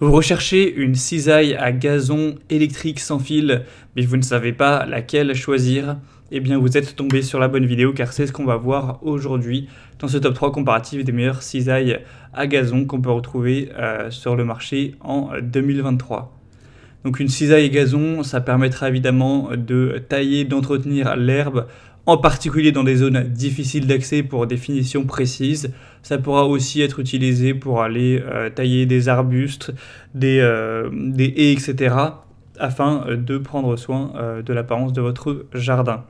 Vous recherchez une cisaille à gazon électrique sans fil, mais vous ne savez pas laquelle choisir Eh bien, vous êtes tombé sur la bonne vidéo car c'est ce qu'on va voir aujourd'hui dans ce top 3 comparatif des meilleures cisailles à gazon qu'on peut retrouver euh, sur le marché en 2023. Donc une cisaille à gazon, ça permettra évidemment de tailler, d'entretenir l'herbe, en particulier dans des zones difficiles d'accès pour des finitions précises. Ça pourra aussi être utilisé pour aller euh, tailler des arbustes, des, euh, haies, etc. afin euh, de prendre soin de l'apparence de votre jardin.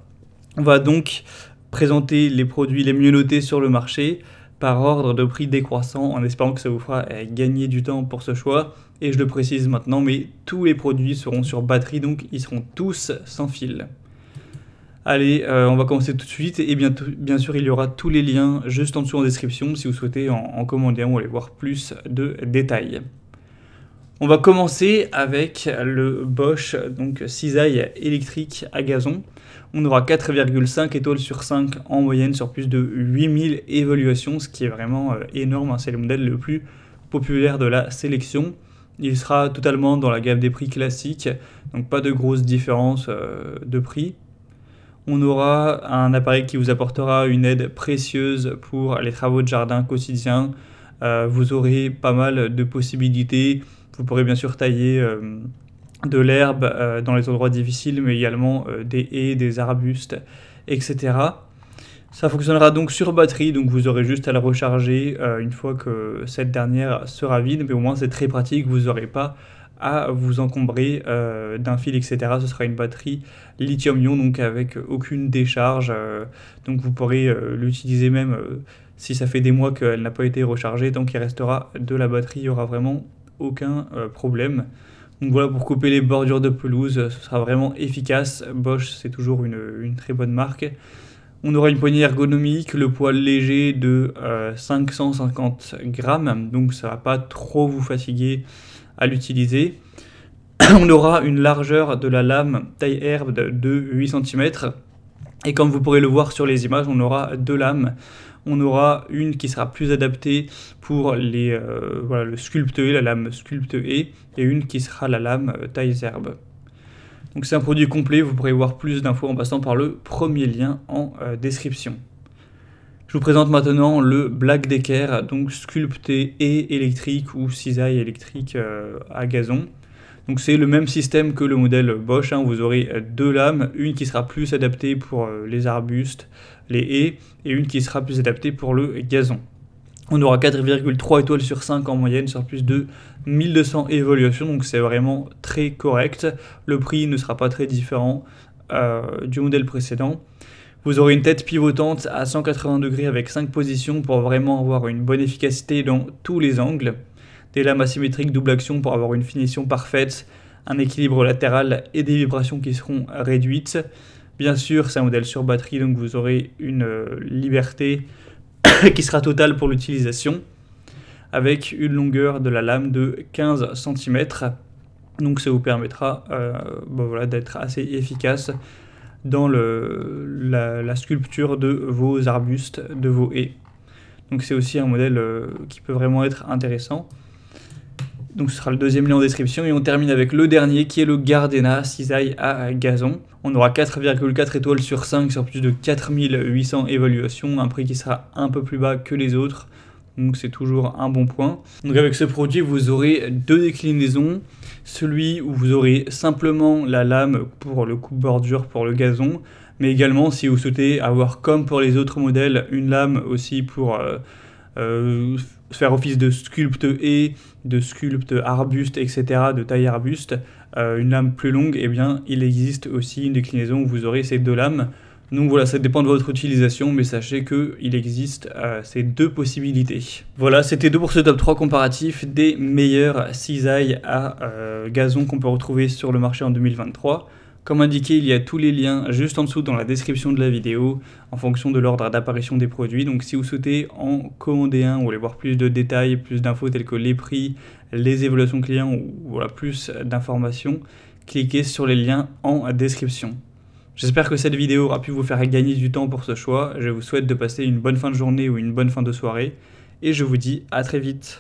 On va donc présenter les produits les mieux notés sur le marché par ordre de prix décroissant en espérant que ça vous fera gagner du temps pour ce choix. Et je le précise maintenant, mais tous les produits seront sur batterie, donc ils seront tous sans fil. Allez, euh, on va commencer tout de suite et bien, sûr il y aura tous les liens juste en dessous en description si vous souhaitez en, en commander ou aller voir plus de détails. On va commencer avec le Bosch donc cisaille électrique à gazon. On aura 4,5 étoiles sur 5 en moyenne sur plus de 8000 évaluations, ce qui est vraiment euh, énorme, hein. c'est le modèle le plus populaire de la sélection. Il sera totalement dans la gamme des prix classiques, donc pas de grosses différence euh, de prix. On aura un appareil qui vous apportera une aide précieuse pour les travaux de jardin quotidiens. Euh, vous aurez pas mal de possibilités. Vous pourrez bien sûr tailler euh, de l'herbe euh, dans les endroits difficiles, mais également des haies, des arbustes, etc. Ça fonctionnera donc sur batterie, donc vous aurez juste à la recharger une fois que cette dernière sera vide, mais au moins c'est très pratique, vous n'aurez pas à vous encombrer euh, d'un fil, etc. Ce sera une batterie lithium-ion, donc avec aucune décharge. Euh, donc vous pourrez euh, l'utiliser même si ça fait des mois qu'elle n'a pas été rechargée. donc qu'il restera de la batterie, il n'y aura vraiment aucun problème. Donc voilà, pour couper les bordures de pelouse, ce sera vraiment efficace. Bosch, c'est toujours une, une, très bonne marque. On aura une poignée ergonomique, le poids léger de 550 grammes, donc ça va pas trop vous fatiguer à l'utiliser. On aura une largeur de la lame taille herbe de 8 cm. Et comme vous pourrez le voir sur les images, on aura deux lames. On aura une qui sera plus adaptée pour les, euh, voilà, le sculpte la lame sculpte et une qui sera la lame euh, taille herbe. Donc c'est un produit complet, vous pourrez voir plus d'infos en passant par le premier lien en euh, description. Je vous présente maintenant le Black Decker, donc sculpté et électrique ou cisaille électrique euh, à gazon. Donc c'est le même système que le modèle Bosch, hein. vous aurez euh, deux lames, une qui sera plus adaptée pour euh, les arbustes, les haies, et une qui sera plus adaptée pour le gazon. On aura 4,3 étoiles sur 5 en moyenne sur plus de 1200 évaluations, donc c'est vraiment très correct. Le prix ne sera pas très différent du modèle précédent. Vous aurez une tête pivotante à 180 degrés avec 5 positions pour vraiment avoir une bonne efficacité dans tous les angles. Des lames asymétriques double action pour avoir une finition parfaite, un équilibre latéral et des vibrations qui seront réduites. Bien sûr, c'est un modèle sur batterie, donc vous aurez une euh, liberté qui sera totale pour l'utilisation, avec une longueur de la lame de 15 cm. Donc ça vous permettra euh, bah voilà, d'être assez efficace dans le, la, la, sculpture de vos arbustes, de vos haies. Donc c'est aussi un modèle euh, qui peut vraiment être intéressant. Donc ce sera le deuxième lien en description et on termine avec le dernier qui est le Gardena Cisaille à gazon. On aura 4,4 étoiles sur 5 sur plus de 4800 évaluations, un prix qui sera un peu plus bas que les autres donc c'est toujours un bon point. Donc avec ce produit, vous aurez deux déclinaisons. Celui où vous aurez simplement la lame pour le coupe-bordure pour le gazon, mais également si vous souhaitez avoir comme pour les autres modèles une lame aussi pour euh, euh, faire office de sculpte et de sculpte arbuste, etc., de taille arbuste, euh, une lame plus longue, et eh bien il existe aussi une déclinaison où vous aurez ces deux lames. Donc voilà, ça dépend de votre utilisation, mais sachez qu'il existe euh, ces deux possibilités. Voilà, c'était tout pour ce top 3 comparatif des meilleurs cisailles à euh, gazon qu'on peut retrouver sur le marché en 2023. Comme indiqué, il y a tous les liens juste en dessous dans la description de la vidéo en fonction de l'ordre d'apparition des produits. Donc si vous souhaitez en commander un ou aller voir plus de détails, plus d'infos tels que les prix, les évaluations clients ou voilà, plus d'informations, cliquez sur les liens en description. J'espère que cette vidéo aura pu vous faire gagner du temps pour ce choix. Je vous souhaite de passer une bonne fin de journée ou une bonne fin de soirée. Et je vous dis à très vite.